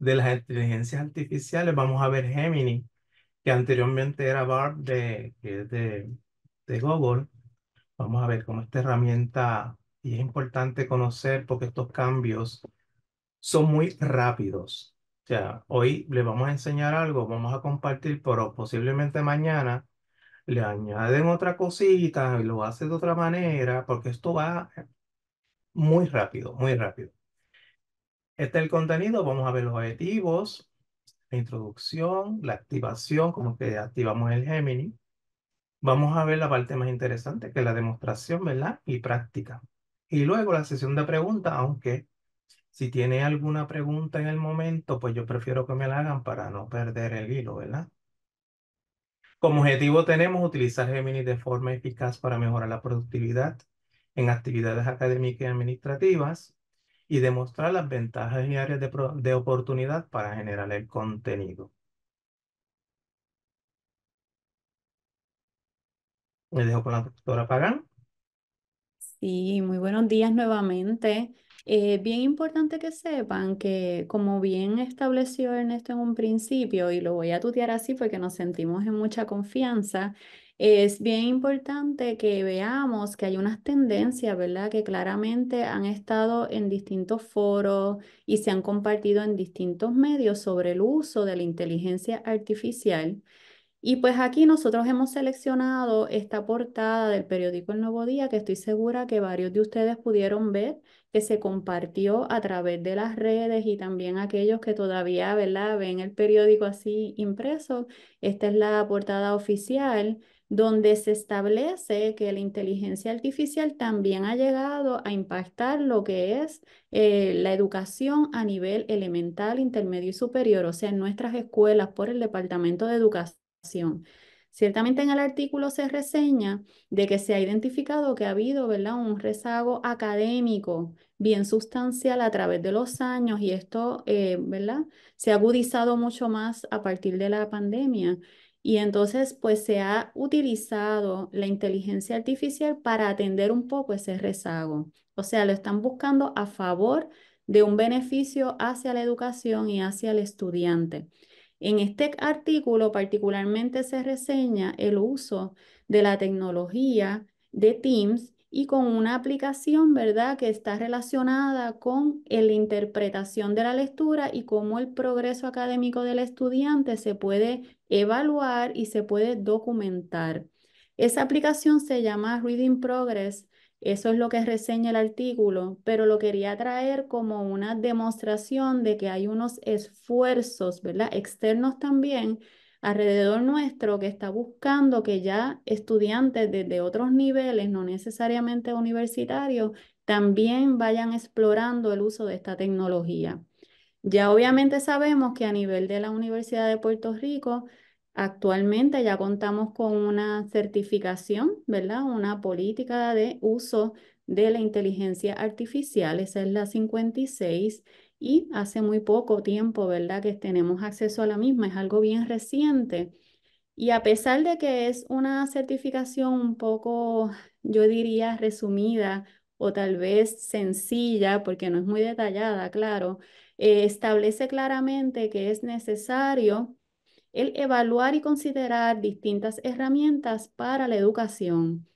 de las inteligencias artificiales, vamos a ver Gemini, que anteriormente era Barb de, de, Google. Vamos a ver cómo esta herramienta, y es importante conocer porque estos cambios son muy rápidos. O sea, hoy le vamos a enseñar algo, vamos a compartir, pero posiblemente mañana le añaden otra cosita y lo hace de otra manera, porque esto va muy rápido, muy rápido. Este es el contenido, vamos a ver los objetivos, la introducción, la activación, como que activamos el Gemini. Vamos a ver la parte más interesante, que es la demostración, ¿verdad? Y práctica. Y luego la sesión de preguntas, aunque si tiene alguna pregunta en el momento, pues yo prefiero que me la hagan para no perder el hilo, ¿verdad? Como objetivo tenemos utilizar Gemini de forma eficaz para mejorar la productividad en actividades académicas y administrativas, y demostrar las ventajas y áreas de, oportunidad para generar el contenido. Me dejo con la doctora Pagán. Sí, muy buenos días nuevamente. Eh, bien importante que sepan que como bien estableció Ernesto en un principio, y lo voy a tutear así porque nos sentimos en mucha confianza, es bien importante que veamos que hay unas tendencias, ¿verdad? Que claramente han estado en distintos foros y se han compartido en distintos medios sobre el uso de la inteligencia artificial. Y pues aquí nosotros hemos seleccionado esta portada del periódico El Nuevo Día, que estoy segura que varios de ustedes pudieron ver, que se compartió a través de las redes y también aquellos que todavía ¿verdad? ven el periódico así impreso. Esta es la portada oficial donde se establece que la inteligencia artificial también ha llegado a impactar lo que es eh, la educación a nivel elemental, intermedio y superior, o sea, en nuestras escuelas por el Departamento de Educación. Ciertamente en el artículo se reseña de que se ha identificado que ha habido ¿verdad? un rezago académico bien sustancial a través de los años y esto eh, ¿verdad? se ha agudizado mucho más a partir de la pandemia y entonces, pues se ha utilizado la inteligencia artificial para atender un poco ese rezago. O sea, lo están buscando a favor de un beneficio hacia la educación y hacia el estudiante. En este artículo particularmente se reseña el uso de la tecnología de Teams y con una aplicación, ¿verdad?, que está relacionada con eh, la interpretación de la lectura y cómo el progreso académico del estudiante se puede evaluar y se puede documentar. Esa aplicación se llama Reading Progress, eso es lo que reseña el artículo, pero lo quería traer como una demostración de que hay unos esfuerzos, ¿verdad?, externos también alrededor nuestro que está buscando que ya estudiantes desde otros niveles, no necesariamente universitarios, también vayan explorando el uso de esta tecnología. Ya obviamente sabemos que a nivel de la Universidad de Puerto Rico, actualmente ya contamos con una certificación, ¿verdad? Una política de uso de la inteligencia artificial, esa es la 56 y hace muy poco tiempo, ¿verdad?, que tenemos acceso a la misma, es algo bien reciente. Y a pesar de que es una certificación un poco, yo diría, resumida o tal vez sencilla, porque no es muy detallada, claro, eh, establece claramente que es necesario el evaluar y considerar distintas herramientas para la educación,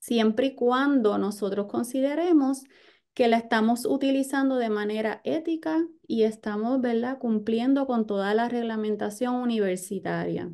siempre y cuando nosotros consideremos que la estamos utilizando de manera ética y estamos ¿verdad? cumpliendo con toda la reglamentación universitaria.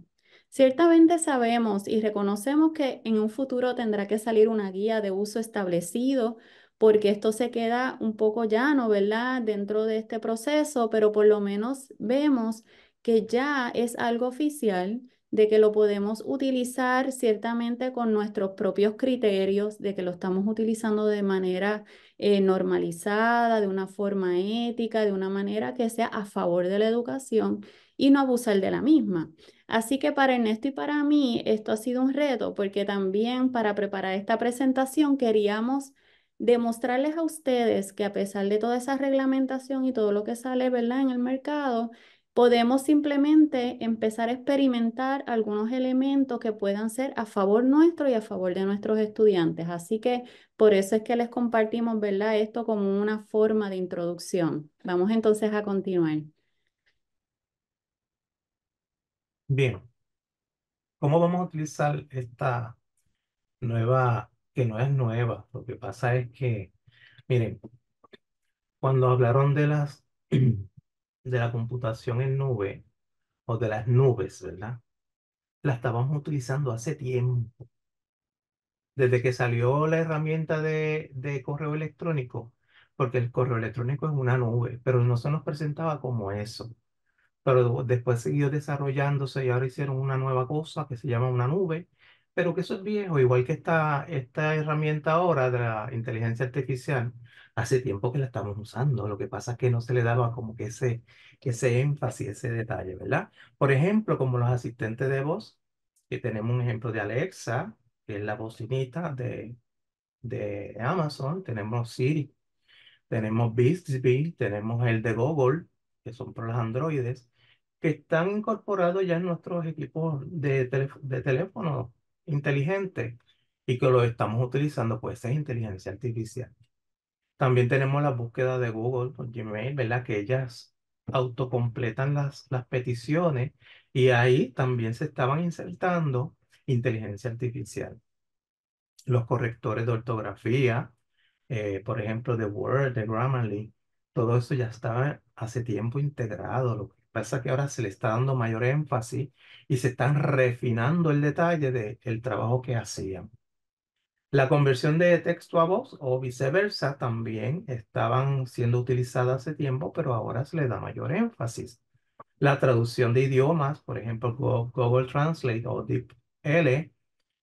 Ciertamente sabemos y reconocemos que en un futuro tendrá que salir una guía de uso establecido porque esto se queda un poco llano, ¿verdad? Dentro de este proceso, pero por lo menos vemos que ya es algo oficial de que lo podemos utilizar ciertamente con nuestros propios criterios, de que lo estamos utilizando de manera eh, normalizada, de una forma ética, de una manera que sea a favor de la educación y no abusar de la misma. Así que para Ernesto y para mí esto ha sido un reto porque también para preparar esta presentación queríamos demostrarles a ustedes que a pesar de toda esa reglamentación y todo lo que sale ¿verdad? en el mercado, podemos simplemente empezar a experimentar algunos elementos que puedan ser a favor nuestro y a favor de nuestros estudiantes. Así que por eso es que les compartimos, ¿verdad? Esto como una forma de introducción. Vamos entonces a continuar. Bien. ¿Cómo vamos a utilizar esta nueva, que no es nueva? Lo que pasa es que, miren, cuando hablaron de las de la computación en nube o de las nubes, ¿verdad? La estábamos utilizando hace tiempo. Desde que salió la herramienta de, correo electrónico, porque el correo electrónico es una nube, pero no se nos presentaba como eso. Pero después siguió desarrollándose y ahora hicieron una nueva cosa que se llama una nube, pero que eso es viejo, igual que esta, esta herramienta ahora de la inteligencia artificial, hace tiempo que la estamos usando. Lo que pasa es que no se le daba como que ese, ese énfasis, ese detalle, ¿verdad? Por ejemplo, como los asistentes de voz, que tenemos un ejemplo de Alexa, que es la bocinita de, de Amazon, tenemos Siri, tenemos Bixby, tenemos el de Google, que son para los androides, que están incorporados ya en nuestros equipos de, de teléfono inteligente y que los estamos utilizando, pues es inteligencia artificial. También tenemos la búsqueda de Google por Gmail, ¿verdad? Que ellas autocompletan las, las peticiones y ahí también se estaban insertando inteligencia artificial. Los correctores de ortografía, eh, por ejemplo, de Word, de Grammarly, todo eso ya estaba hace tiempo integrado. Lo que pasa es que ahora se le está dando mayor énfasis y se están refinando el detalle del trabajo que hacían. La conversión de texto a voz o viceversa también estaban siendo utilizadas hace tiempo, pero ahora se le da mayor énfasis. La traducción de idiomas, por ejemplo, Google Translate o DeepL,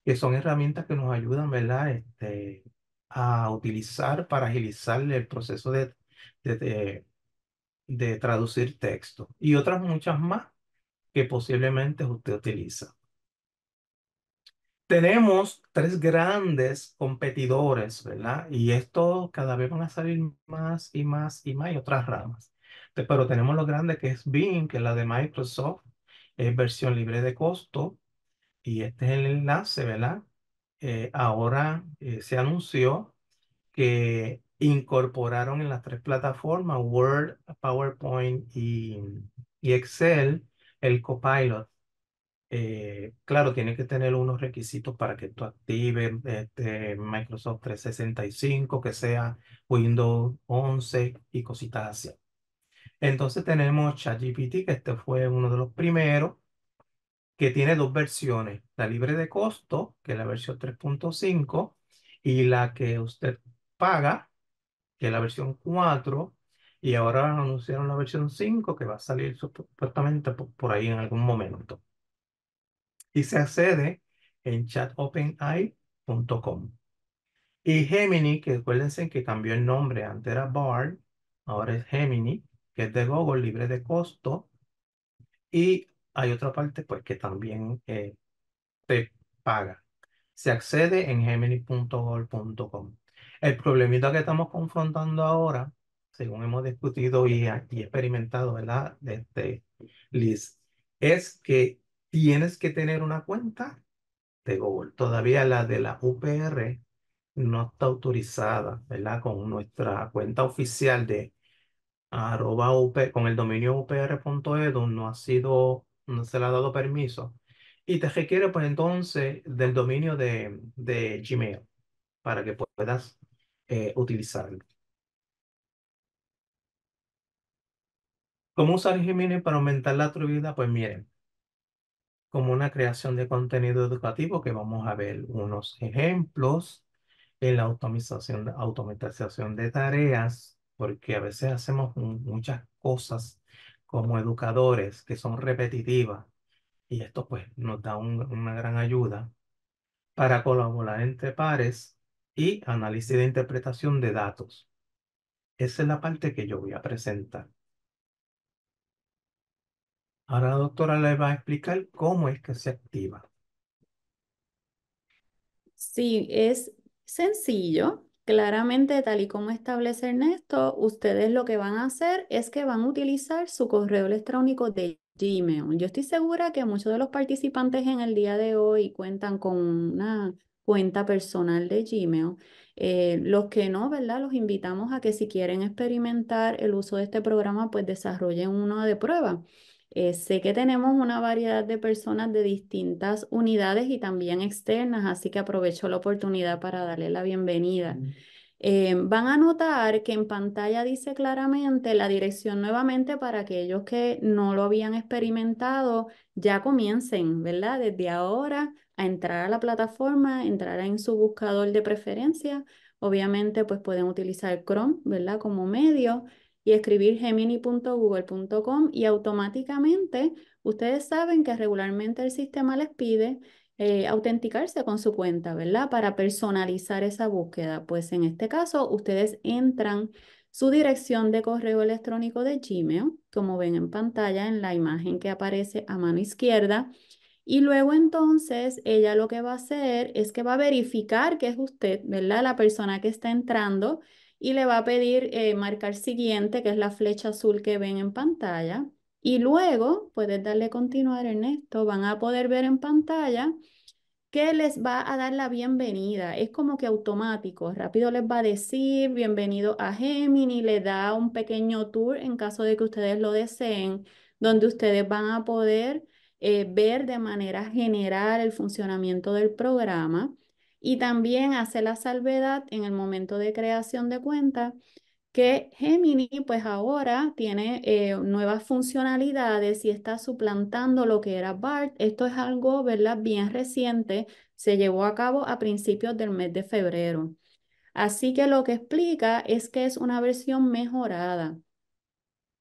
que son herramientas que nos ayudan, Este, a utilizar para agilizar el proceso de, de traducir texto. Y otras muchas más que posiblemente usted utiliza tenemos tres grandes competidores, ¿verdad? Y esto cada vez van a salir más y más y más y otras ramas. Pero tenemos lo grande que es Bing, que es la de Microsoft, es versión libre de costo. Y este es el enlace, ¿verdad? Eh, ahora eh, se anunció que incorporaron en las tres plataformas Word, PowerPoint y, y Excel el Copilot eh, claro, tiene que tener unos requisitos para que tú actives este, Microsoft 365, que sea Windows 11 y cositas así. Entonces tenemos ChatGPT, que este fue uno de los primeros, que tiene dos versiones, la libre de costo, que es la versión 3.5, y la que usted paga, que es la versión 4, y ahora anunciaron la versión 5, que va a salir supuestamente por ahí en algún momento y se accede en chatopenai.com. Y Gemini, que acuérdense que cambió el nombre, antes era Bard, ahora es Gemini, que es de Google, libre de costo. Y hay otra parte pues que también eh, te paga. Se accede en gemini.google.com. El problemita que estamos confrontando ahora, según hemos discutido y, aquí experimentado, ¿verdad? desde Liz, es que tienes que tener una cuenta de Google. Todavía la de la UPR no está autorizada, ¿verdad? Con nuestra cuenta oficial de arroba UP, con el dominio upr.edu no ha sido, no se le ha dado permiso. Y te requiere, pues entonces, del dominio de, Gmail para que puedas eh, utilizarlo. ¿Cómo usar Gmail para aumentar la atribuida? Pues miren, como una creación de contenido educativo, que vamos a ver unos ejemplos en la automatización, automatización de tareas, porque a veces hacemos muchas cosas como educadores que son repetitivas y esto pues nos da una gran ayuda para colaborar entre pares y análisis de interpretación de datos. Esa es la parte que yo voy a presentar. Ahora la doctora le va a explicar cómo es que se activa. Sí, es sencillo. Claramente, tal y como establece Ernesto, ustedes lo que van a hacer es que van a utilizar su correo electrónico de Gmail. Yo estoy segura que muchos de los participantes en el día de hoy cuentan con una cuenta personal de Gmail. Eh, los que no, ¿verdad? Los invitamos a que si quieren experimentar el uso de este programa, pues desarrollen uno de prueba. Eh, sé que tenemos una variedad de personas de distintas unidades y también externas, así que aprovecho la oportunidad para darle la bienvenida. Eh, van a notar que en pantalla dice claramente la dirección nuevamente para aquellos que no lo habían experimentado, ya comiencen, ¿verdad? Desde ahora a entrar a la plataforma, entrar en su buscador de preferencia. Obviamente, pues pueden utilizar Chrome, ¿verdad? Como medio y escribir gemini.google.com y automáticamente ustedes saben que regularmente el sistema les pide eh, autenticarse con su cuenta, ¿verdad? Para personalizar esa búsqueda. Pues en este caso, ustedes entran su dirección de correo electrónico de Gmail, como ven en pantalla en la imagen que aparece a mano izquierda. Y luego entonces ella lo que va a hacer es que va a verificar que es usted, ¿verdad? La persona que está entrando y le va a pedir eh, marcar siguiente, que es la flecha azul que ven en pantalla. Y luego, puedes darle continuar en esto, van a poder ver en pantalla que les va a dar la bienvenida. Es como que automático, rápido les va a decir bienvenido a Gemini, le da un pequeño tour en caso de que ustedes lo deseen, donde ustedes van a poder eh, ver de manera general el funcionamiento del programa. Y también hace la salvedad en el momento de creación de cuenta que Gemini pues ahora tiene eh, nuevas funcionalidades y está suplantando lo que era BART. Esto es algo, ¿verdad? Bien reciente, se llevó a cabo a principios del mes de febrero. Así que lo que explica es que es una versión mejorada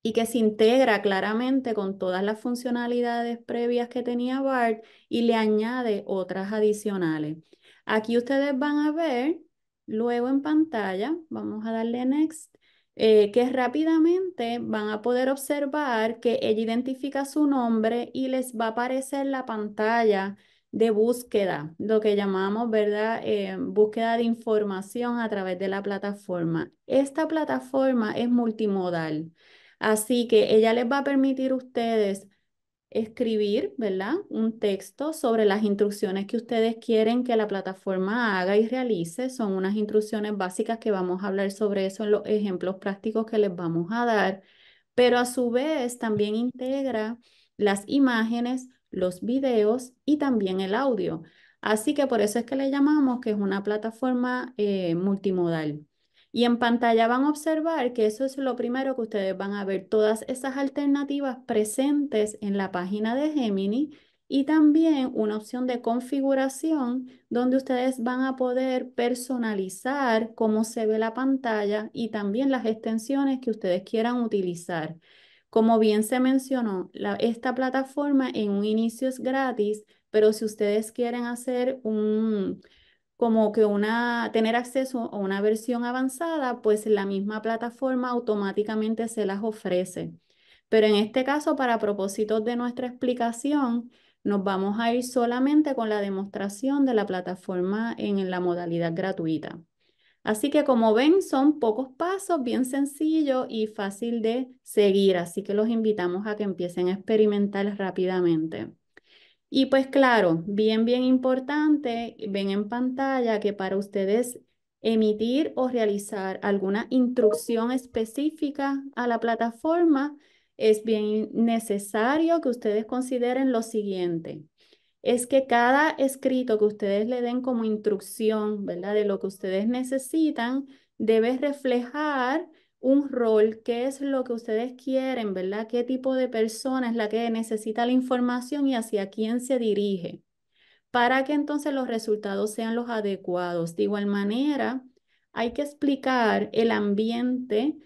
y que se integra claramente con todas las funcionalidades previas que tenía BART y le añade otras adicionales. Aquí ustedes van a ver, luego en pantalla, vamos a darle next, eh, que rápidamente van a poder observar que ella identifica su nombre y les va a aparecer la pantalla de búsqueda, lo que llamamos, ¿verdad? Eh, búsqueda de información a través de la plataforma. Esta plataforma es multimodal, así que ella les va a permitir a ustedes escribir, ¿verdad? Un texto sobre las instrucciones que ustedes quieren que la plataforma haga y realice. Son unas instrucciones básicas que vamos a hablar sobre eso en los ejemplos prácticos que les vamos a dar, pero a su vez también integra las imágenes, los videos y también el audio. Así que por eso es que le llamamos que es una plataforma eh, multimodal. Y en pantalla van a observar que eso es lo primero que ustedes van a ver, todas esas alternativas presentes en la página de Gemini y también una opción de configuración donde ustedes van a poder personalizar cómo se ve la pantalla y también las extensiones que ustedes quieran utilizar. Como bien se mencionó, esta plataforma en un inicio es gratis, pero si ustedes quieren hacer un, como que una, tener acceso a una versión avanzada, pues la misma plataforma automáticamente se las ofrece. Pero en este caso, para propósitos de nuestra explicación, nos vamos a ir solamente con la demostración de la plataforma en la modalidad gratuita. Así que como ven, son pocos pasos, bien sencillo y fácil de seguir, así que los invitamos a que empiecen a experimentar rápidamente. Y pues claro, bien, bien importante, ven en pantalla que para ustedes emitir o realizar alguna instrucción específica a la plataforma, es bien necesario que ustedes consideren lo siguiente. Es que cada escrito que ustedes le den como instrucción, ¿verdad? De lo que ustedes necesitan, debe reflejar un rol, qué es lo que ustedes quieren, ¿verdad? ¿Qué tipo de persona es la que necesita la información y hacia quién se dirige? Para que entonces los resultados sean los adecuados. De igual manera, hay que explicar el ambiente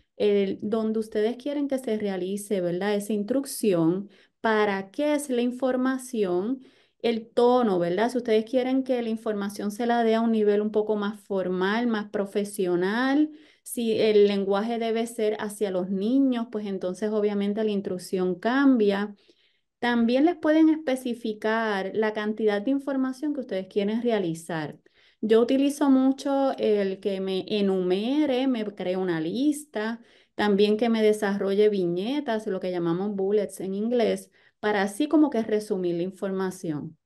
donde ustedes quieren que se realice, ¿verdad? Esa instrucción, para qué es la información, el tono, ¿verdad? Si ustedes quieren que la información se la dé a un nivel un poco más formal, más profesional, si el lenguaje debe ser hacia los niños, pues entonces obviamente la instrucción cambia. También les pueden especificar la cantidad de información que ustedes quieren realizar. Yo utilizo mucho el que me enumere, me cree una lista, también que me desarrolle viñetas, lo que llamamos bullets en inglés, para así como que resumir la información.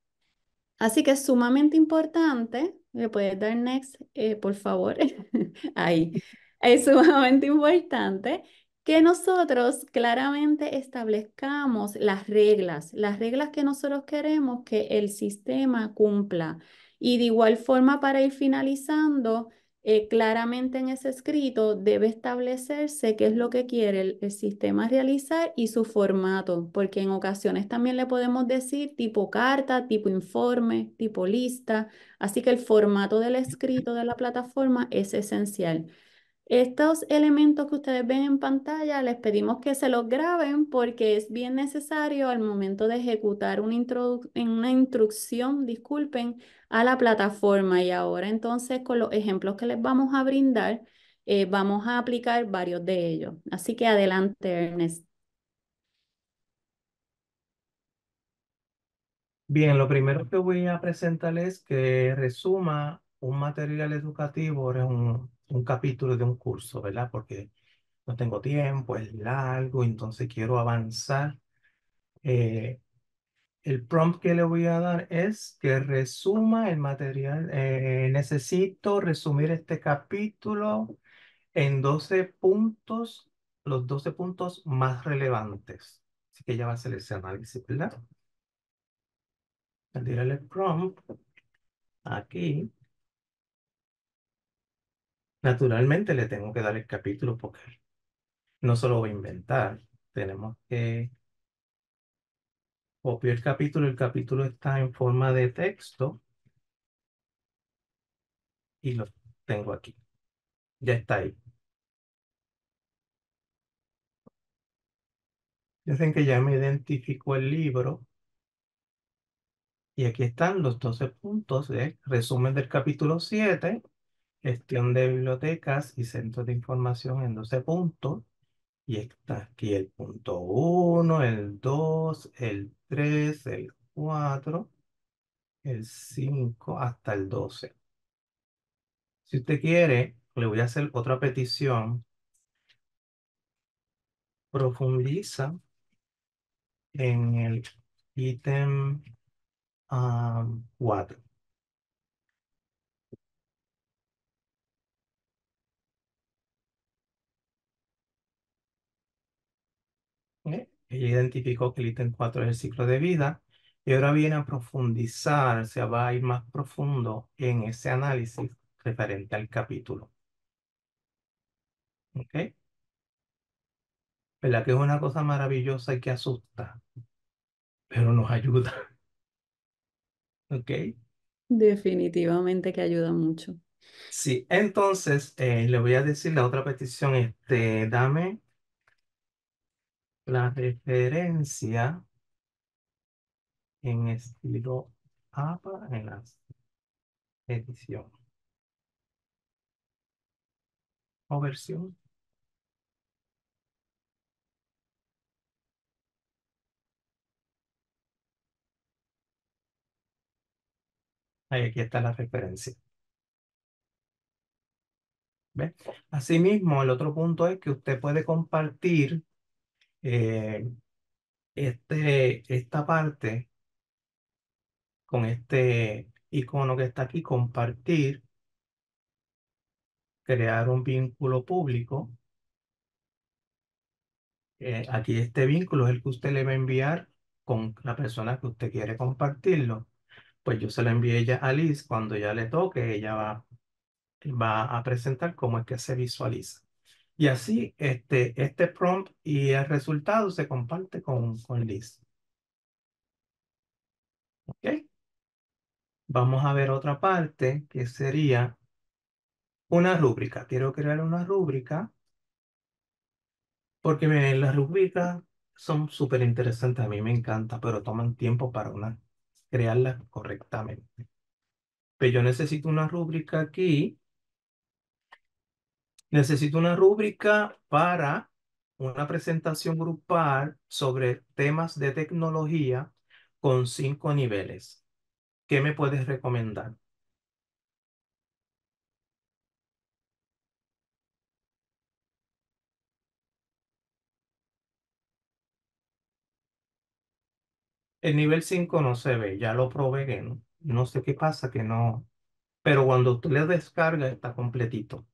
Así que es sumamente importante, le puedes dar next, eh, por favor, ahí, es sumamente importante que nosotros claramente establezcamos las reglas, las reglas que nosotros queremos que el sistema cumpla. Y de igual forma, para ir finalizando, eh, claramente en ese escrito debe establecerse qué es lo que quiere el, sistema realizar y su formato, porque en ocasiones también le podemos decir tipo carta, tipo informe, tipo lista, así que el formato del escrito de la plataforma es esencial. Estos elementos que ustedes ven en pantalla, les pedimos que se los graben porque es bien necesario al momento de ejecutar una, instrucción, disculpen, a la plataforma. Y ahora entonces con los ejemplos que les vamos a brindar, eh, vamos a aplicar varios de ellos. Así que adelante, Ernest. Bien, lo primero que voy a presentarles es que resuma un material educativo, un un capítulo de un curso, ¿verdad? Porque no tengo tiempo, es largo, entonces quiero avanzar. Eh, el prompt que le voy a dar es que resuma el material. Eh, necesito resumir este capítulo en 12 puntos, los 12 puntos más relevantes. Así que ya va a seleccionar, ese análisis, ¿verdad? Al el prompt, aquí, Naturalmente le tengo que dar el capítulo porque no se lo voy a inventar. Tenemos que copiar el capítulo. El capítulo está en forma de texto. Y lo tengo aquí. Ya está ahí. Dicen que ya me identificó el libro. Y aquí están los 12 puntos de resumen del capítulo 7 gestión de bibliotecas y centros de información en 12 puntos. Y está aquí el punto 1, el 2, el 3, el 4, el 5 hasta el 12. Si usted quiere, le voy a hacer otra petición. Profundiza en el ítem 4. Ah, Ella identificó que el ítem 4 es el ciclo de vida y ahora viene a profundizar, se va a ir más profundo en ese análisis referente al capítulo. ¿Ok? ¿Verdad que es una cosa maravillosa y que asusta? Pero nos ayuda. ¿Ok? Definitivamente que ayuda mucho. Sí, entonces eh, le voy a decir la otra petición, este, dame la referencia en estilo APA en la edición o versión. Ahí, aquí está la referencia. ¿Ve? Asimismo, el otro punto es que usted puede compartir eh, este, esta parte con este icono que está aquí, compartir, crear un vínculo público. Eh, aquí este vínculo es el que usted le va a enviar con la persona que usted quiere compartirlo. Pues yo se lo envié ya a Liz, cuando ya le toque, ella va, va a presentar cómo es que se visualiza. Y así este, este prompt y el resultado se comparte con, con Liz. ¿Ok? Vamos a ver otra parte que sería una rúbrica. Quiero crear una rúbrica porque las rúbricas son súper interesantes. A mí me encanta, pero toman tiempo para una, crearlas correctamente. Pero pues yo necesito una rúbrica aquí Necesito una rúbrica para una presentación grupal sobre temas de tecnología con cinco niveles. ¿Qué me puedes recomendar? El nivel 5 no se ve, ya lo probé, no, no sé qué pasa, que no. Pero cuando tú le descargas está completito.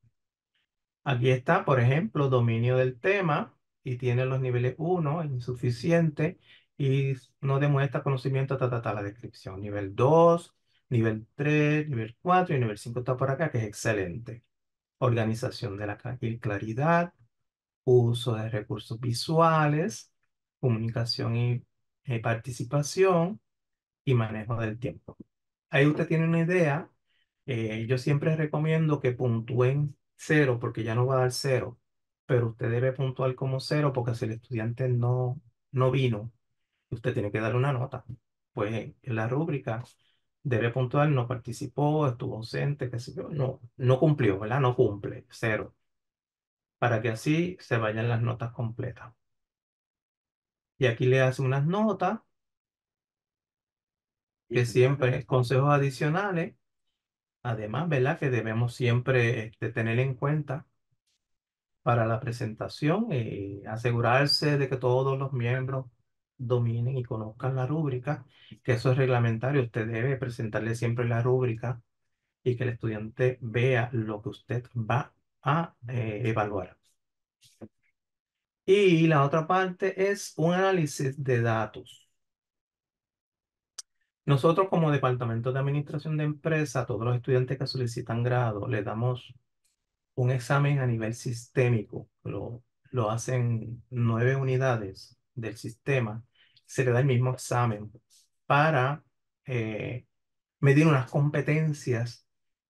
Aquí está, por ejemplo, dominio del tema y tiene los niveles 1, insuficiente, y no demuestra conocimiento, hasta la descripción. Nivel 2, nivel 3, nivel 4 y nivel 5 está por acá, que es excelente. Organización de la claridad, uso de recursos visuales, comunicación y, eh, participación y manejo del tiempo. Ahí usted tiene una idea. Eh, yo siempre recomiendo que puntúen Cero, porque ya no va a dar cero. pero usted debe puntuar como cero, porque si el estudiante no, no vino, usted tiene que dar una nota. Pues en la rúbrica debe puntual, no participó, estuvo ausente, qué sé yo, no, no cumplió, ¿verdad? No cumple, cero. Para que así se vayan las notas completas. Y aquí le hace unas notas que siempre consejos adicionales Además, ¿verdad? Que debemos siempre este, tener en cuenta para la presentación y eh, asegurarse de que todos los miembros dominen y conozcan la rúbrica, que eso es reglamentario. Usted debe presentarle siempre la rúbrica y que el estudiante vea lo que usted va a eh, evaluar. Y la otra parte es un análisis de datos. Nosotros como Departamento de Administración de Empresa, a todos los estudiantes que solicitan grado, le damos un examen a nivel sistémico. Lo, lo hacen nueve unidades del sistema. Se le da el mismo examen para eh, medir unas competencias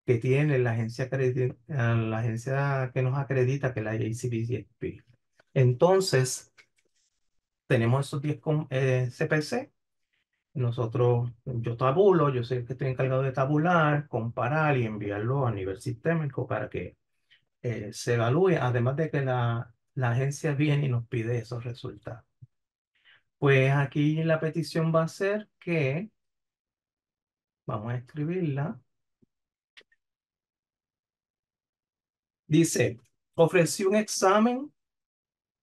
que tiene la agencia, eh, la agencia que nos acredita, que es la JCBCSP. Entonces, tenemos esos 10 CPC nosotros, yo tabulo, yo sé que estoy encargado de tabular, comparar y enviarlo a nivel sistémico para que eh, se evalúe, además de que la, la agencia viene y nos pide esos resultados. Pues aquí la petición va a ser que, vamos a escribirla, dice, ofrecí un examen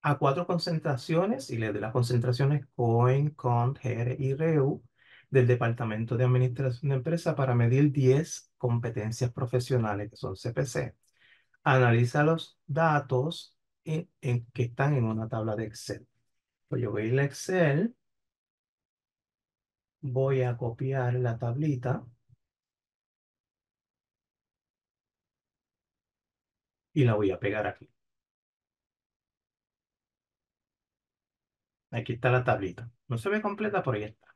a cuatro concentraciones y le doy las concentraciones COIN, CONT, GR y REU del Departamento de Administración de Empresa para medir 10 competencias profesionales, que son CPC. Analiza los datos que están en una tabla de Excel. Pues yo voy a ir a Excel, voy a copiar la tablita y la voy a pegar aquí. Aquí está la tablita. No se ve completa, pero ahí está.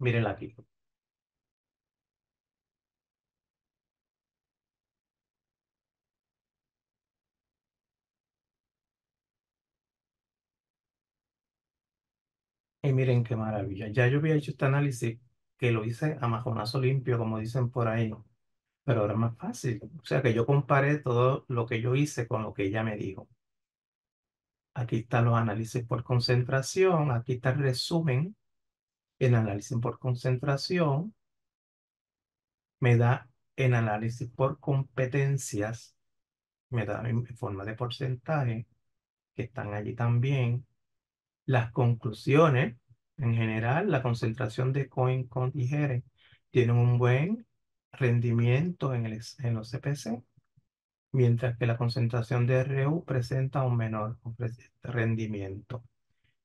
Mírenla aquí. Y miren qué maravilla. Ya yo había hecho este análisis que lo hice a majonazo limpio, como dicen por ahí. Pero ahora es más fácil. O sea que yo comparé todo lo que yo hice con lo que ella me dijo. Aquí están los análisis por concentración. Aquí está el resumen. en análisis por concentración me da en análisis por competencias. Me da en forma de porcentaje que están allí también. Las conclusiones, en general, la concentración de Coin, con y un buen rendimiento en, en los CPC mientras que la concentración de RU presenta un menor rendimiento.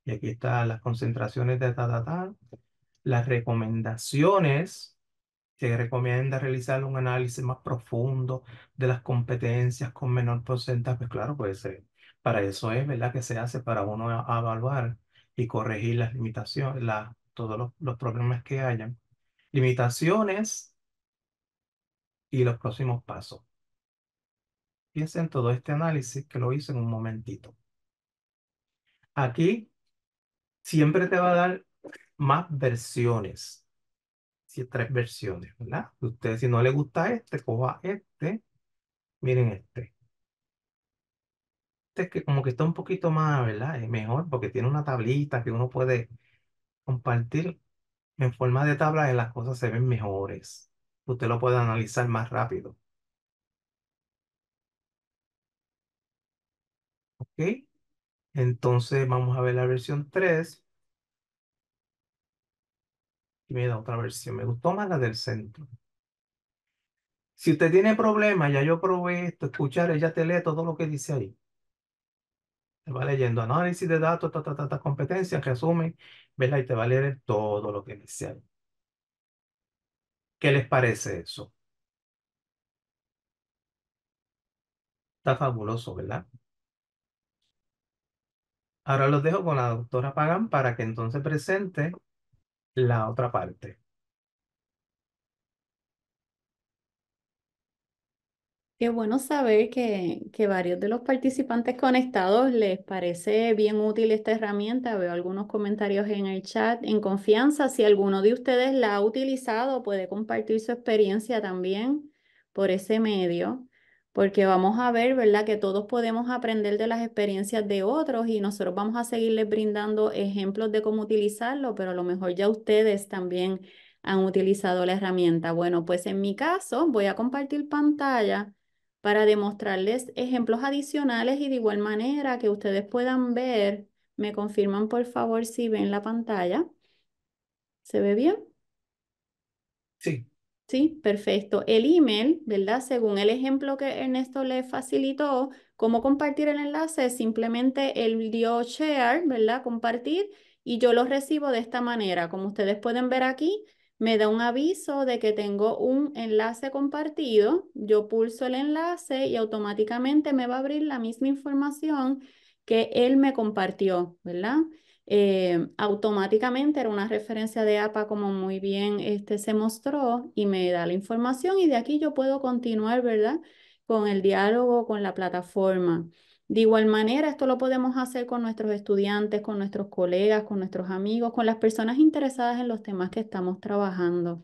Y aquí están las concentraciones de ta, ta, ta. Las recomendaciones Se recomienda realizar un análisis más profundo de las competencias con menor porcentaje. Pues claro, pues ser eh, para eso es, ¿verdad? Que se hace para uno evaluar y corregir las limitaciones, la, todos los problemas que hayan. Limitaciones y los próximos pasos. Piensen todo este análisis que lo hice en un momentito. Aquí siempre te va a dar más versiones. Sí, tres versiones, ¿verdad? Usted si no le gusta este, coja este. Miren este. Este es que como que está un poquito más, ¿verdad? Es mejor porque tiene una tablita que uno puede compartir en forma de tabla y las cosas se ven mejores. Usted lo puede analizar más rápido. ¿Ok? Entonces vamos a ver la versión 3. Y mira, otra versión. Me gustó más la del centro. Si usted tiene problemas, ya yo probé esto, escuchar, ella te lee todo lo que dice ahí. Te va leyendo análisis de datos, ta, ta, ta, ta competencias, resumen, ¿verdad? Y te va a leer todo lo que dice ahí. ¿Qué les parece eso? Está fabuloso, ¿verdad? Ahora los dejo con la doctora Pagan para que entonces presente la otra parte. Qué bueno saber que, que varios de los participantes conectados les parece bien útil esta herramienta. Veo algunos comentarios en el chat. En confianza, si alguno de ustedes la ha utilizado, puede compartir su experiencia también por ese medio porque vamos a ver, ¿verdad? Que todos podemos aprender de las experiencias de otros y nosotros vamos a seguirles brindando ejemplos de cómo utilizarlo, pero a lo mejor ya ustedes también han utilizado la herramienta. Bueno, pues en mi caso voy a compartir pantalla para demostrarles ejemplos adicionales y de igual manera que ustedes puedan ver, me confirman por favor si ven la pantalla. ¿Se ve bien? Sí. Sí, perfecto. El email, ¿verdad? Según el ejemplo que Ernesto le facilitó, ¿cómo compartir el enlace? Simplemente el dio share, ¿verdad? Compartir y yo lo recibo de esta manera. Como ustedes pueden ver aquí, me da un aviso de que tengo un enlace compartido. Yo pulso el enlace y automáticamente me va a abrir la misma información que él me compartió, ¿verdad? Eh, automáticamente era una referencia de APA como muy bien este, se mostró y me da la información y de aquí yo puedo continuar, ¿verdad? Con el diálogo con la plataforma. De igual manera, esto lo podemos hacer con nuestros estudiantes, con nuestros colegas, con nuestros amigos, con las personas interesadas en los temas que estamos trabajando.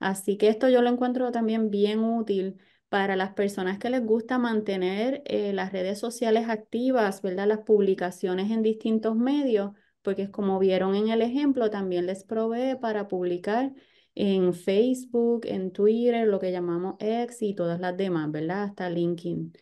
Así que esto yo lo encuentro también bien útil para las personas que les gusta mantener eh, las redes sociales activas, ¿verdad? Las publicaciones en distintos medios porque como vieron en el ejemplo, también les probé para publicar en Facebook, en Twitter, lo que llamamos X y todas las demás, ¿verdad? Hasta LinkedIn.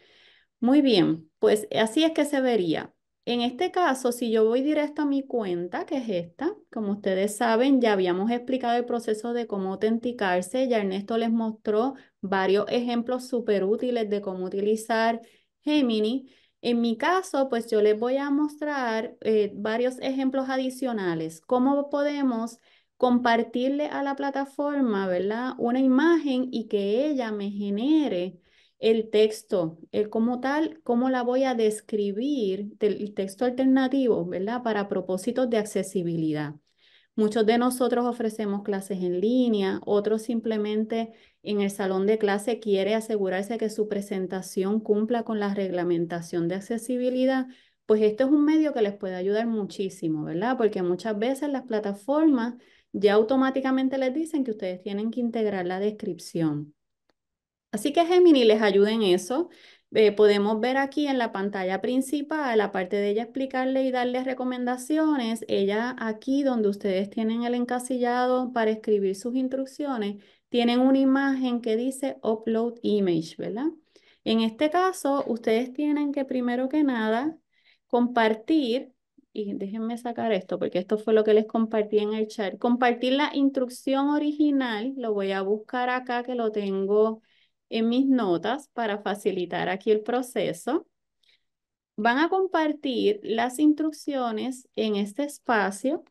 Muy bien, pues eh, así es que se vería. En este caso, si yo voy directo a mi cuenta, que es esta, como ustedes saben, ya habíamos explicado el proceso de cómo autenticarse, ya Ernesto les mostró varios ejemplos súper útiles de cómo utilizar Gemini. En mi caso, pues yo les voy a mostrar eh, varios ejemplos adicionales, cómo podemos compartirle a la plataforma, ¿verdad? Una imagen y que ella me genere el texto, el eh, como tal, cómo la voy a describir, el texto alternativo, ¿verdad? Para propósitos de accesibilidad. Muchos de nosotros ofrecemos clases en línea, otros simplemente en el salón de clase quiere asegurarse que su presentación cumpla con la reglamentación de accesibilidad, pues esto es un medio que les puede ayudar muchísimo, ¿verdad? Porque muchas veces las plataformas ya automáticamente les dicen que ustedes tienen que integrar la descripción. Así que Gemini les ayuda en eso. Eh, podemos ver aquí en la pantalla principal, aparte de ella explicarle y darle recomendaciones, ella aquí donde ustedes tienen el encasillado para escribir sus instrucciones, tienen una imagen que dice Upload Image, ¿verdad? En este caso, ustedes tienen que primero que nada compartir, y déjenme sacar esto porque esto fue lo que les compartí en el chat, compartir la instrucción original, lo voy a buscar acá que lo tengo en mis notas para facilitar aquí el proceso. Van a compartir las instrucciones en este espacio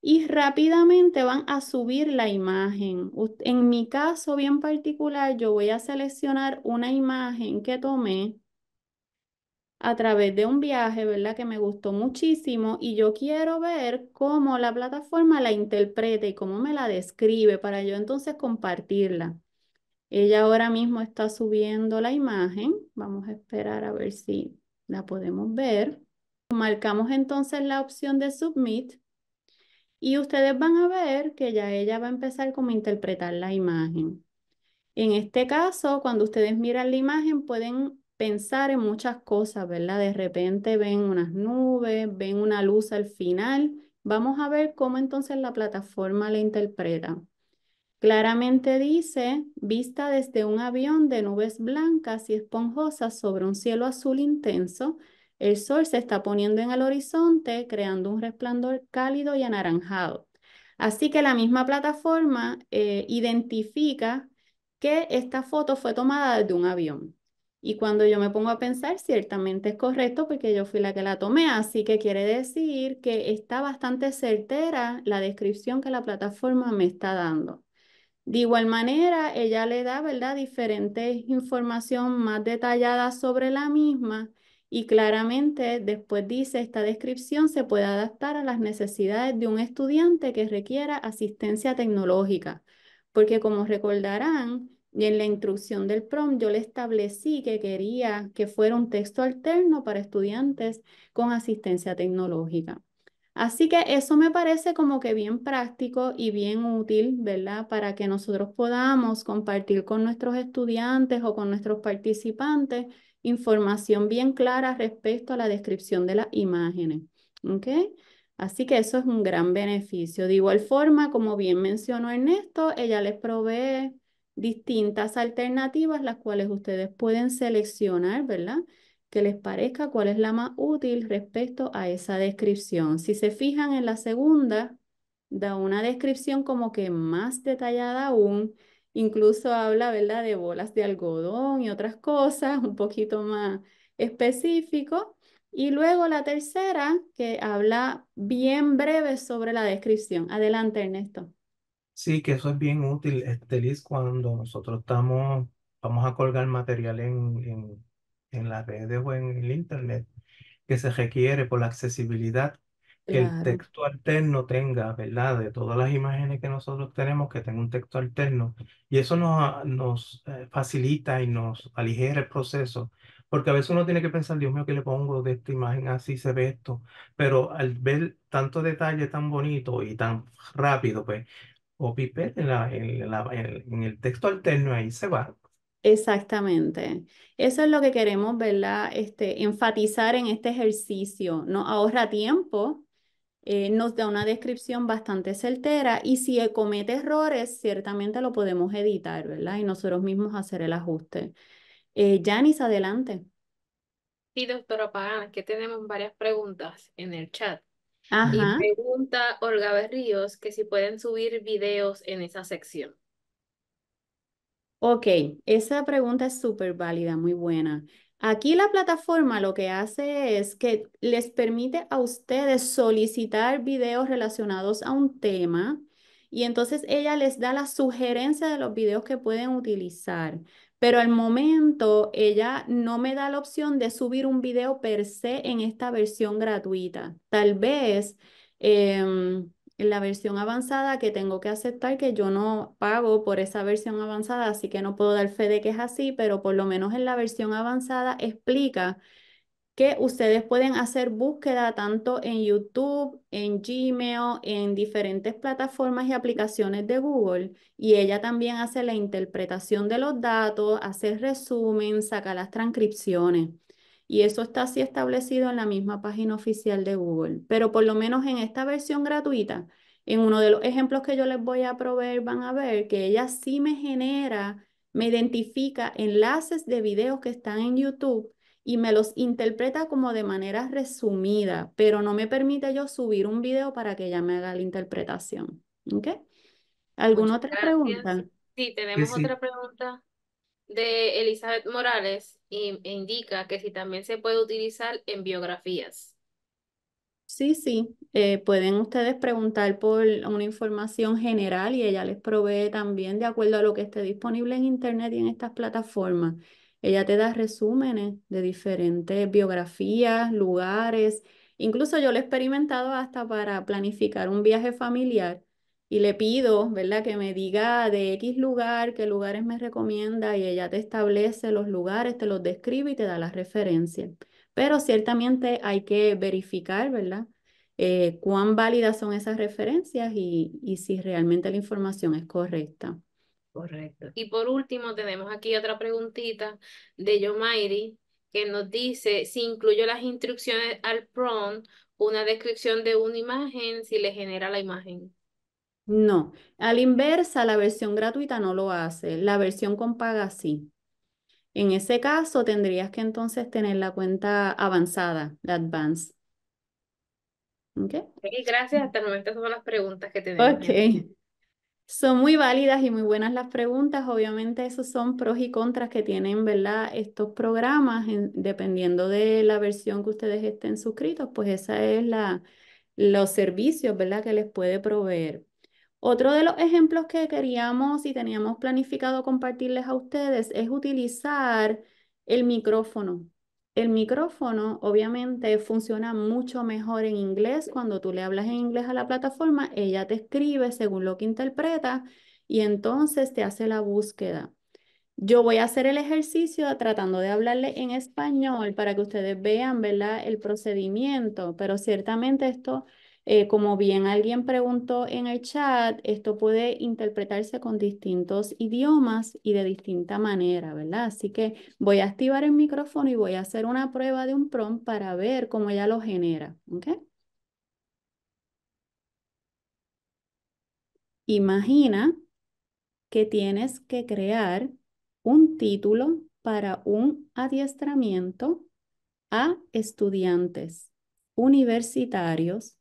y rápidamente van a subir la imagen. En mi caso bien particular, yo voy a seleccionar una imagen que tomé a través de un viaje, ¿verdad? Que me gustó muchísimo y yo quiero ver cómo la plataforma la interpreta y cómo me la describe para yo entonces compartirla. Ella ahora mismo está subiendo la imagen. Vamos a esperar a ver si la podemos ver. Marcamos entonces la opción de Submit y ustedes van a ver que ya ella va a empezar como a interpretar la imagen. En este caso, cuando ustedes miran la imagen, pueden pensar en muchas cosas, ¿verdad? De repente ven unas nubes, ven una luz al final. Vamos a ver cómo entonces la plataforma la interpreta. Claramente dice, vista desde un avión de nubes blancas y esponjosas sobre un cielo azul intenso, el sol se está poniendo en el horizonte, creando un resplandor cálido y anaranjado. Así que la misma plataforma eh, identifica que esta foto fue tomada desde un avión. Y cuando yo me pongo a pensar, ciertamente es correcto porque yo fui la que la tomé, así que quiere decir que está bastante certera la descripción que la plataforma me está dando. De igual manera, ella le da, ¿verdad?, diferentes información más detallada sobre la misma y claramente después dice, esta descripción se puede adaptar a las necesidades de un estudiante que requiera asistencia tecnológica, porque como recordarán, en la instrucción del PROM yo le establecí que quería que fuera un texto alterno para estudiantes con asistencia tecnológica. Así que eso me parece como que bien práctico y bien útil, ¿verdad? Para que nosotros podamos compartir con nuestros estudiantes o con nuestros participantes información bien clara respecto a la descripción de las imágenes. ¿Ok? Así que eso es un gran beneficio. De igual forma, como bien mencionó Ernesto, ella les provee distintas alternativas, las cuales ustedes pueden seleccionar, ¿verdad? que les parezca cuál es la más útil respecto a esa descripción. Si se fijan en la segunda, da una descripción como que más detallada aún, incluso habla, ¿verdad?, de bolas de algodón y otras cosas, un poquito más específico. Y luego la tercera, que habla bien breve sobre la descripción. Adelante, Ernesto. Sí, que eso es bien útil, este, cuando nosotros estamos, vamos a colgar material en en las redes o en el Internet que se requiere por la accesibilidad que el texto alterno tenga, ¿verdad? De todas las imágenes que nosotros tenemos, que tenga un texto alterno. Y eso nos, nos eh, facilita y nos aligera el proceso. Porque a veces uno tiene que pensar, Dios mío, ¿qué le pongo de esta imagen? Así ah, se ve esto. Pero al ver tanto detalle tan bonito y tan rápido, pues, o pipe en la- en en el texto alterno, ahí se va. Exactamente. Eso es lo que queremos, ¿verdad? Este, enfatizar en este ejercicio. Nos ahorra tiempo, eh, nos da una descripción bastante certera y si e, comete errores, ciertamente lo podemos editar, ¿verdad? Y nosotros mismos hacer el ajuste. Eh, Janice, adelante. Sí, doctora Pagán, que tenemos varias preguntas en el chat. Ajá. pregunta Olga Berríos que si pueden subir videos en esa sección. Ok, esa pregunta es súper válida, muy buena. Aquí la plataforma lo que hace es que les permite a ustedes solicitar videos relacionados a un tema y entonces ella les da la sugerencia de los videos que pueden utilizar. Pero al momento ella no me da la opción de subir un video per se en esta versión gratuita. Tal vez... Em, en la versión avanzada que tengo que aceptar que yo no pago por esa versión avanzada, así que no puedo dar fe de que es así, pero por lo menos en la versión avanzada explica que ustedes pueden hacer búsqueda tanto en YouTube, en Gmail, en diferentes plataformas y aplicaciones de Google. Y ella también hace la interpretación de los datos, hace resumen, saca las transcripciones. Y eso está así establecido en la misma página oficial de Google. Pero por lo menos en esta versión gratuita, en uno de los ejemplos que yo les voy a proveer, van a ver que ella sí me genera, me identifica enlaces de videos que están en YouTube y me los interpreta como de manera resumida, pero no me permite yo subir un video para que ella me haga la interpretación. ¿Alguna otra pregunta? Sí, tenemos otra pregunta de Elizabeth Morales y indica que si también se puede utilizar en biografías. Sí, sí, eh, pueden ustedes preguntar por una información general y ella les provee también de acuerdo a lo que esté disponible en Internet y en estas plataformas. Ella te da resúmenes de diferentes biografías, lugares. Incluso yo lo he experimentado hasta para planificar un viaje familiar y le pido, ¿verdad? Que me diga de X lugar, qué lugares me recomienda y ella te establece los lugares, te los describe y te da las referencias. Pero ciertamente hay que verificar, ¿verdad? Eh, cuán válidas son esas referencias y, si realmente la información es correcta. Correcto. Y por último, tenemos aquí otra preguntita de Yomairi que nos dice si incluyo las instrucciones al prompt una descripción de una imagen, si le genera la imagen. No, a la inversa, la versión gratuita no lo hace, la versión con paga sí. En ese caso, tendrías que entonces tener la cuenta avanzada, la advance. ¿Ok? gracias, hasta el momento son las preguntas que tenemos. Ok. Son muy válidas y muy buenas las preguntas. Obviamente esos son pros y contras que tienen, ¿verdad? Estos programas, dependiendo de la versión que ustedes estén suscritos, pues esa es la, los servicios, ¿verdad? Que les puede proveer. Otro de los ejemplos que queríamos y teníamos planificado compartirles a ustedes es utilizar el micrófono. El micrófono obviamente funciona mucho mejor en inglés. Cuando tú le hablas en inglés a la plataforma, ella te escribe según lo que interpreta y entonces te hace la búsqueda. Yo voy a hacer el ejercicio tratando de hablarle en español para que ustedes vean, el procedimiento, pero ciertamente esto eh, como bien alguien preguntó en el chat, esto puede interpretarse con distintos idiomas y de distinta manera, ¿verdad? Así que voy a activar el micrófono y voy a hacer una prueba de un prompt para ver cómo ella lo genera, ¿ok? Imagina que tienes que crear un título para un adiestramiento a estudiantes universitarios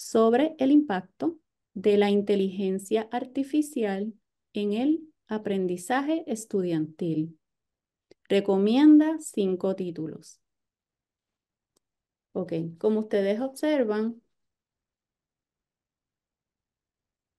sobre el impacto de la inteligencia artificial en el aprendizaje estudiantil. Recomienda cinco títulos. Ok, como ustedes observan,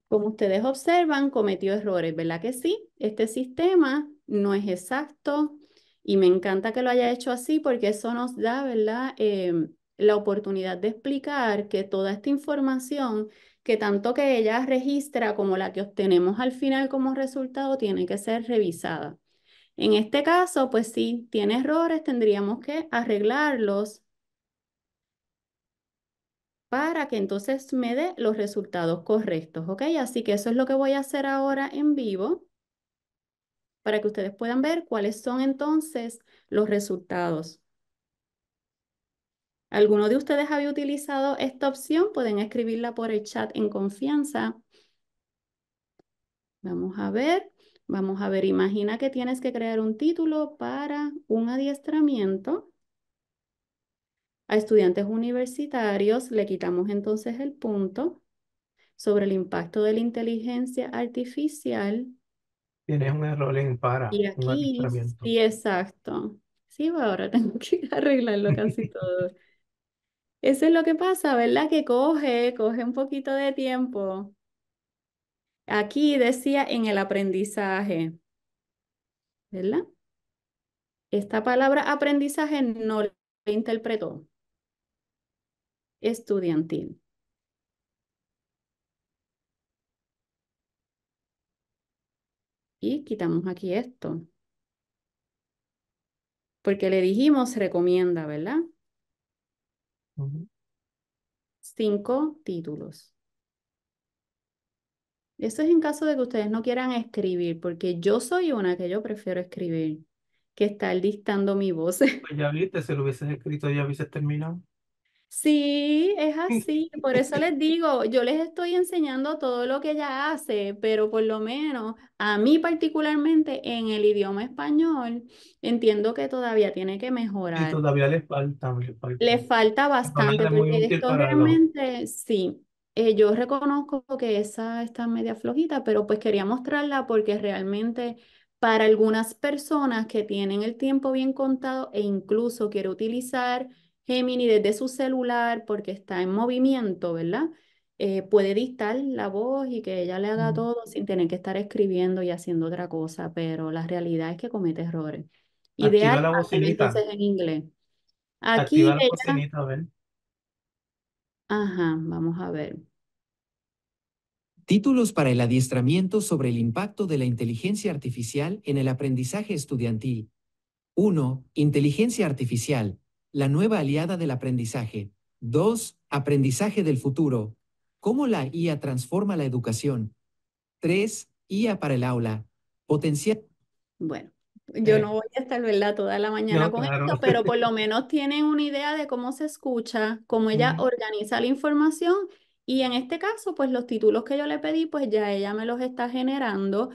como ustedes observan, cometió errores, ¿verdad que sí? Este sistema no es exacto y me encanta que lo haya hecho así porque eso nos da, ¿verdad? Em, la oportunidad de explicar que toda esta información que tanto que ella registra como la que obtenemos al final como resultado tiene que ser revisada. En este caso, pues si tiene errores, tendríamos que arreglarlos para que entonces me dé los resultados correctos, ¿ok? Así que eso es lo que voy a hacer ahora en vivo para que ustedes puedan ver cuáles son entonces los resultados. ¿Alguno de ustedes había utilizado esta opción? Pueden escribirla por el chat en confianza. Vamos a ver. Vamos a ver, imagina que tienes que crear un título para un adiestramiento. A estudiantes universitarios le quitamos entonces el punto sobre el impacto de la inteligencia artificial. Tienes un error en para. Y aquí, un adiestramiento. sí, exacto. Sí, ahora tengo que arreglarlo casi todo. Eso es lo que pasa, ¿verdad? Que coge, coge un poquito de tiempo. Aquí decía en el aprendizaje, ¿verdad? Esta palabra aprendizaje no la interpretó. Estudiantil. Y quitamos aquí esto. Porque le dijimos recomienda, ¿verdad? Cinco títulos. eso es en caso de que ustedes no quieran escribir, porque yo soy una que yo prefiero escribir que estar dictando mi voz. Pues ya viste, si lo hubieses escrito ya hubieses terminado. Sí, es así. Por eso les digo, yo les estoy enseñando todo lo que ella hace, pero por lo menos a mí particularmente en el idioma español, entiendo que todavía tiene que mejorar. todavía le falta. Le falta, bastante, porque esto realmente, sí. Eh, yo reconozco que esa está media flojita, pero pues quería mostrarla porque realmente para algunas personas que tienen el tiempo bien contado e incluso quiero utilizar Gemini desde su celular porque está en movimiento, ¿verdad? Eh, puede dictar la voz y que ella le haga todo sin tener que estar escribiendo y haciendo otra cosa, pero la realidad es que comete errores. Activa Ideal la en inglés. Aquí Ajá, vamos a ver. Títulos para el adiestramiento sobre el impacto de la inteligencia artificial en el aprendizaje estudiantil. 1. Inteligencia artificial, la nueva aliada del aprendizaje. dos Aprendizaje del futuro. ¿Cómo la IA transforma la educación? 3. IA para el aula. Potencial. Bueno, yo eh. no voy a estar, ¿verdad?, toda la mañana con esto, pero por lo menos tienen una idea de cómo se escucha, cómo ella organiza la información y en este caso, pues los títulos que yo le pedí, pues ya ella me los está generando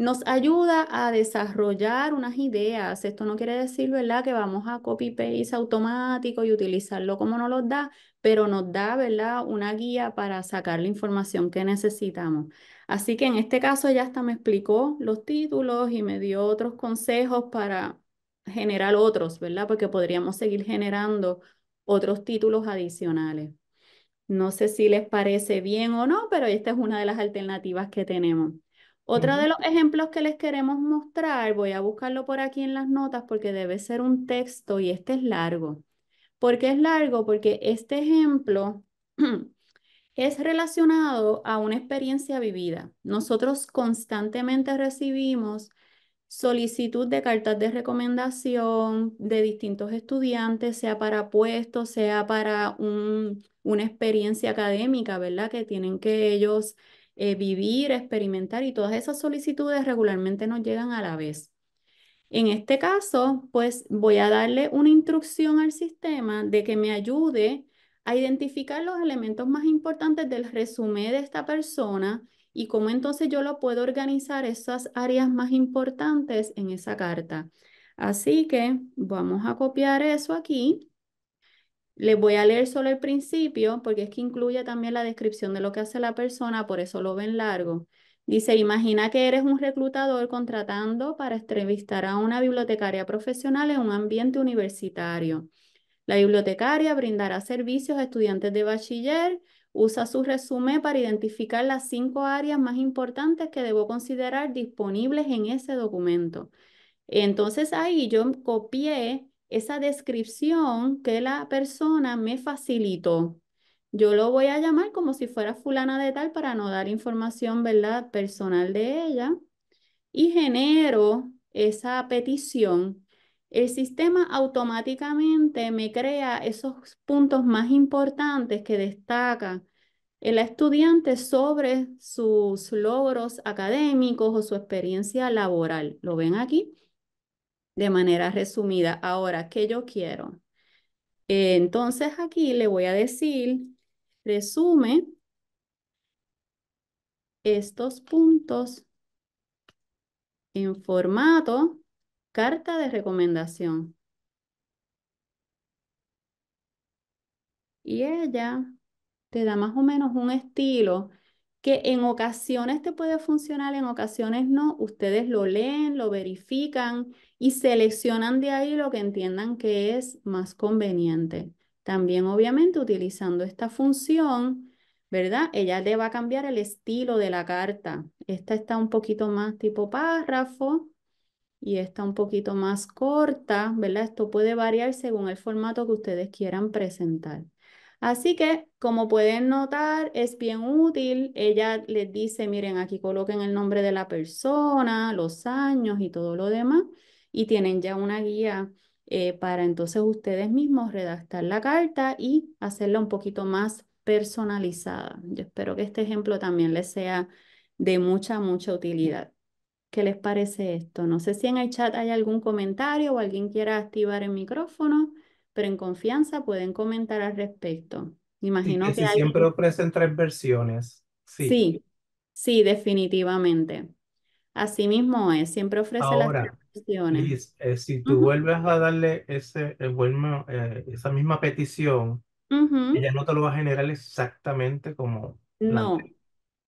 nos ayuda a desarrollar unas ideas. Esto no quiere decir, ¿verdad?, que vamos a copy-paste automático y utilizarlo como nos lo da, pero nos da, ¿verdad?, una guía para sacar la información que necesitamos. Así que en este caso ya hasta me explicó los títulos y me dio otros consejos para generar otros, ¿verdad? Porque podríamos seguir generando otros títulos adicionales. No sé si les parece bien o no, pero esta es una de las alternativas que tenemos. Otro de los ejemplos que les queremos mostrar, voy a buscarlo por aquí en las notas porque debe ser un texto y este es largo. ¿Por qué es largo? Porque este ejemplo es relacionado a una experiencia vivida. Nosotros constantemente recibimos solicitud de cartas de recomendación de distintos estudiantes, sea para puestos, sea para una experiencia académica, ¿verdad? Que tienen que ellos eh, vivir, experimentar y todas esas solicitudes regularmente nos llegan a la vez. En este caso, pues voy a darle una instrucción al sistema de que me ayude a identificar los elementos más importantes del resumen de esta persona y cómo entonces yo lo puedo organizar esas áreas más importantes en esa carta. Así que vamos a copiar eso aquí les voy a leer solo el principio porque es que incluye también la descripción de lo que hace la persona, por eso lo ven largo. Dice, imagina que eres un reclutador contratando para entrevistar a una bibliotecaria profesional en un ambiente universitario. La bibliotecaria brindará servicios a estudiantes de bachiller, usa su resumen para identificar las cinco áreas más importantes que debo considerar disponibles en ese documento. Entonces ahí yo copié esa descripción que la persona me facilitó. Yo lo voy a llamar como si fuera fulana de tal para no dar información, ¿verdad?, personal de ella. Y genero esa petición. El sistema automáticamente me crea esos puntos más importantes que destaca el estudiante sobre sus logros académicos o su experiencia laboral. ¿Lo ven aquí? de manera resumida. Ahora, ¿qué yo quiero? Eh, entonces aquí le voy a decir, resume estos puntos en formato carta de recomendación. Y ella te da más o menos un estilo que en ocasiones te puede funcionar, en ocasiones no. Ustedes lo leen, lo verifican y seleccionan de ahí lo que entiendan que es más conveniente. También obviamente utilizando esta función, ¿verdad? Ella le va a cambiar el estilo de la carta. Esta está un poquito más tipo párrafo y está un poquito más corta, ¿verdad? Esto puede variar según el formato que ustedes quieran presentar. Así que, como pueden notar, es bien útil. Ella les dice, miren, aquí coloquen el nombre de la persona, los años y todo lo demás y tienen ya una guía eh, para entonces ustedes mismos redactar la carta y hacerla un poquito más personalizada. Yo espero que este ejemplo también les sea de mucha, mucha utilidad. ¿Qué les parece esto? No sé si en el chat hay algún comentario o alguien quiera activar el micrófono, pero en confianza pueden comentar al respecto. Imagino que, que siempre ofrecen tres versiones. sí, sí, definitivamente. Así mismo es, siempre ofrece las peticiones. Eh, si tú vuelves a darle ese, eh, esa misma petición, ella no te lo va a generar exactamente como No.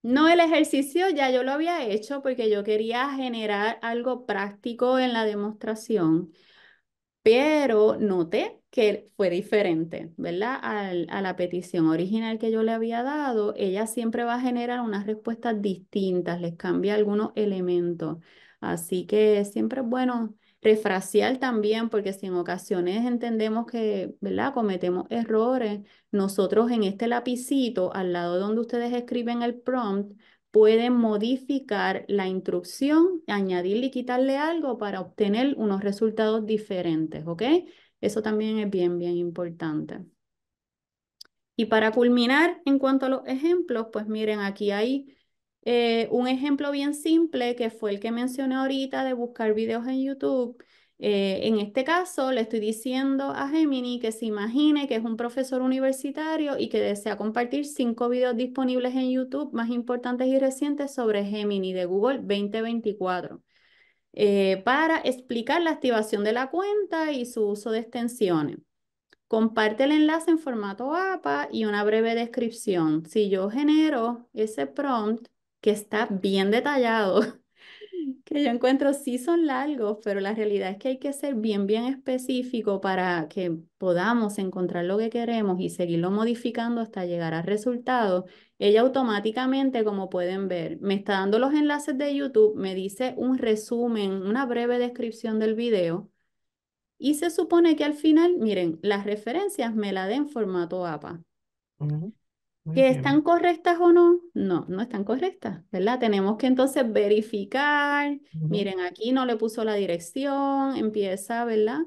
No, el ejercicio ya yo lo había hecho porque yo quería generar algo práctico en la demostración, pero noté que fue diferente, ¿verdad? a la petición original que yo le había dado, ella siempre va a generar unas respuestas distintas, les cambia algunos elementos. Así que siempre es bueno refrasear también, porque si en ocasiones entendemos que, ¿verdad? Cometemos errores, nosotros en este lapicito, al lado donde ustedes escriben el prompt, pueden modificar la instrucción, añadirle y quitarle algo para obtener unos resultados diferentes, ¿ok? Eso también es bien, bien importante. Y para culminar, en cuanto a los ejemplos, pues miren, aquí hay eh, un ejemplo bien simple que fue el que mencioné ahorita de buscar videos en YouTube. Eh, en este caso, le estoy diciendo a Gemini que se imagine que es un profesor universitario y que desea compartir cinco videos disponibles en YouTube más importantes y recientes sobre Gemini de Google 2024. Eh, para explicar la activación de la cuenta y su uso de extensiones. Comparte el enlace en formato APA y una breve descripción. Si yo genero ese prompt que está bien detallado, que yo encuentro sí son largos, pero la realidad es que hay que ser bien, bien específico para que podamos encontrar lo que queremos y seguirlo modificando hasta llegar al resultado. Ella automáticamente, como pueden ver, me está dando los enlaces de YouTube, me dice un resumen, una breve descripción del video. Y se supone que al final, miren, las referencias me la den formato APA. ¿Que están correctas o no? No, no están correctas, ¿verdad? Tenemos que entonces verificar, miren, aquí no le puso la dirección, empieza, ¿verdad?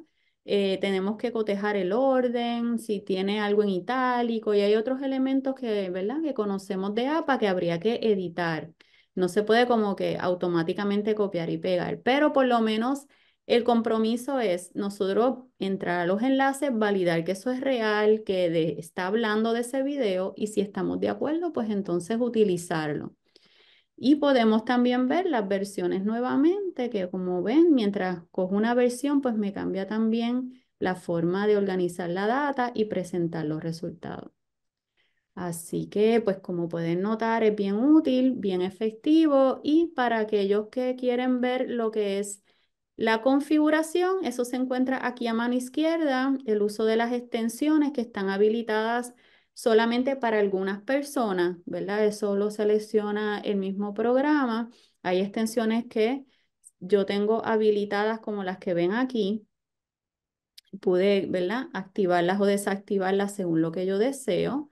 Eh, tenemos que cotejar el orden, si tiene algo en itálico y hay otros elementos que, ¿verdad? que conocemos de APA que habría que editar. No se puede como que automáticamente copiar y pegar, pero por lo menos el compromiso es nosotros entrar a los enlaces, validar que eso es real, que está hablando de ese video y si estamos de acuerdo, pues entonces utilizarlo. Y podemos también ver las versiones nuevamente, que como ven, mientras cojo una versión, pues me cambia también la forma de organizar la data y presentar los resultados. Así que, pues como pueden notar, es bien útil, bien efectivo y para aquellos que quieren ver lo que es la configuración, eso se encuentra aquí a mano izquierda, el uso de las extensiones que están habilitadas solamente para algunas personas, ¿verdad? Eso lo selecciona el mismo programa. Hay extensiones que yo tengo habilitadas como las que ven aquí. Pude, ¿verdad? Activarlas o desactivarlas según lo que yo deseo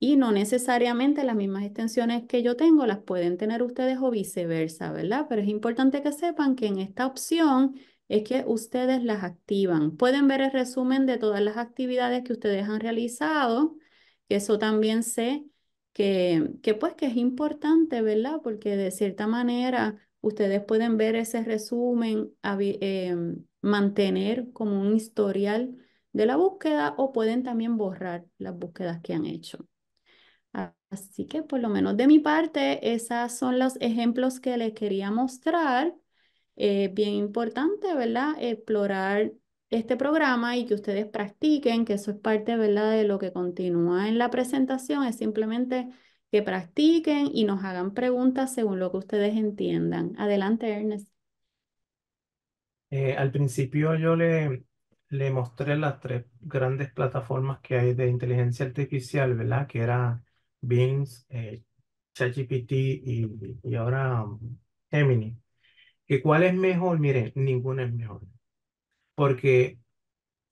y no necesariamente las mismas extensiones que yo tengo las pueden tener ustedes o viceversa, ¿verdad? Pero es importante que sepan que en esta opción es que ustedes las activan. Pueden ver el resumen de todas las actividades que ustedes han realizado, que eso también sé que, que pues que es importante, ¿verdad? Porque de cierta manera ustedes pueden ver ese resumen, eh, mantener como un historial de la búsqueda o pueden también borrar las búsquedas que han hecho. Así que por lo menos de mi parte, esos son los ejemplos que les quería mostrar. Eh, bien importante, ¿verdad? Explorar este programa y que ustedes practiquen, que eso es parte, ¿verdad? De lo que continúa en la presentación, es simplemente que practiquen y nos hagan preguntas según lo que ustedes entiendan. Adelante, Ernest. Eh, al principio yo le, le mostré las tres grandes plataformas que hay de inteligencia artificial, ¿verdad? Que era Beans, eh, ChatGPT y, ahora Gemini. ¿Que cuál es mejor? Miren, ninguna es mejor. Porque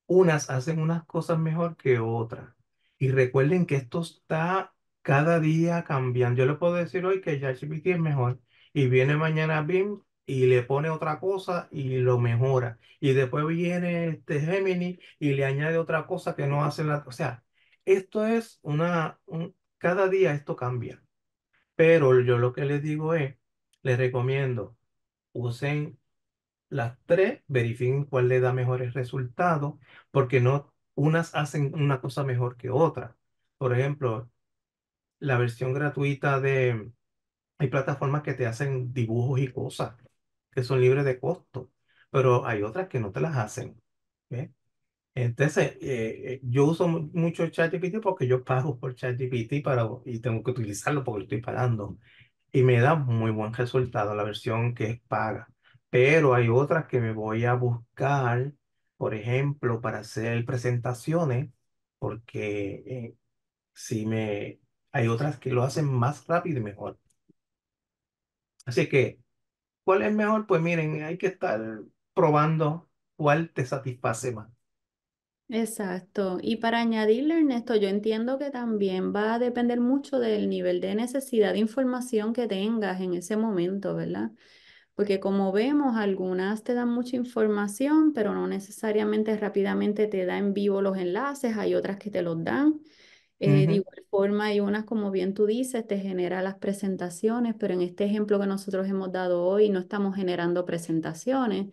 unas hacen unas cosas mejor que otras. Y recuerden que esto está cada día cambiando. Yo le puedo decir hoy que ChatGPT es mejor y viene mañana Bing y le pone otra cosa y lo mejora. Y después viene este Gemini y le añade otra cosa que no hace la... O sea, esto es una, un, cada día esto cambia. Pero yo lo que les digo es, les recomiendo, usen las tres, verifiquen cuál le da mejores resultados, porque no unas hacen una cosa mejor que otra. Por ejemplo, la versión gratuita de... Hay plataformas que te hacen dibujos y cosas que son libres de costo, pero hay otras que no te las hacen. Entonces, eh, eh, yo uso mucho ChatGPT porque yo pago por ChatGPT para, y tengo que utilizarlo porque lo estoy pagando. Y me da muy buen resultado la versión que es paga. Pero hay otras que me voy a buscar, por ejemplo, para hacer presentaciones, porque eh, si me, hay otras que lo hacen más rápido y mejor. Así que, ¿cuál es mejor? Pues miren, hay que estar probando cuál te satisface más. Exacto. Y para añadirle, Ernesto, yo entiendo que también va a depender mucho del nivel de necesidad de información que tengas en ese momento, ¿verdad? Porque como vemos, algunas te dan mucha información, pero no necesariamente rápidamente te dan en vivo los enlaces, hay otras que te los dan. Eh, de igual forma, hay unas, como bien tú dices, te genera las presentaciones, pero en este ejemplo que nosotros hemos dado hoy no estamos generando presentaciones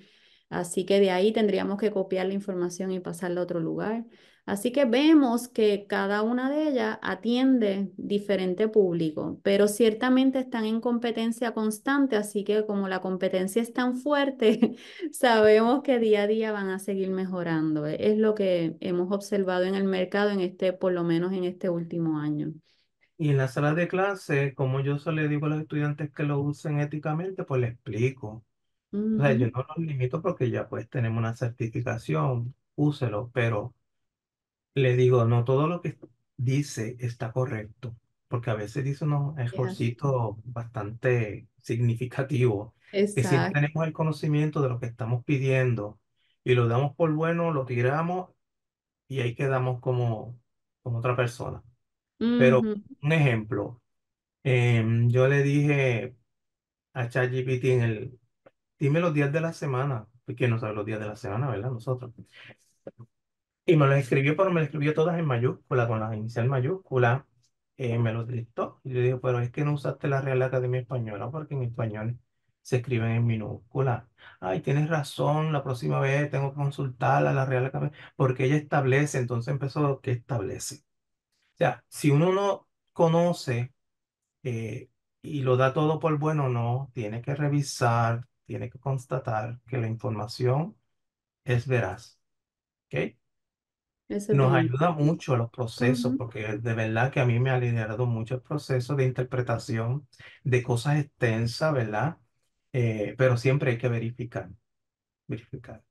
Así que de ahí tendríamos que copiar la información y pasarla a otro lugar. Así que vemos que cada una de ellas atiende diferente público, pero ciertamente están en competencia constante, así que como la competencia es tan fuerte, sabemos que día a día van a seguir mejorando. E, es lo que hemos observado en el mercado en este, por lo menos en este último año. Y en la sala de clase, como yo solo digo a los estudiantes que lo usen éticamente, pues les explico o sea, yo no los limito porque ya pues tenemos una certificación, úselo, pero le digo, no todo lo que dice está correcto, porque a veces dice unos Es bastante significativos, que si tenemos el conocimiento de lo que estamos pidiendo y lo damos por bueno, lo tiramos y ahí quedamos como, como otra persona. Pero un ejemplo, em, yo le dije a ChatGPT en el, dime los días de la semana, porque no sabe los días de la semana, ¿verdad? Nosotros. Y me los escribió, pero me los escribió todas en mayúscula, con las inicial mayúscula eh, me los dictó. Y le dije, pero es que no usaste la Real Academia Española, porque en español se escriben en minúscula. Ay, tienes razón, la próxima vez tengo que consultar a la Real Academia, porque ella establece, entonces empezó que establece. O sea, si uno no conoce eh, y lo da todo por bueno, no, tiene que revisar, tiene que constatar que la información es veraz. ¿Ok? Nos ayuda mucho a los procesos, porque de verdad que a mí me ha liderado mucho el proceso de interpretación de cosas extensas, ¿verdad? Eh, pero siempre hay que verificar, verificar.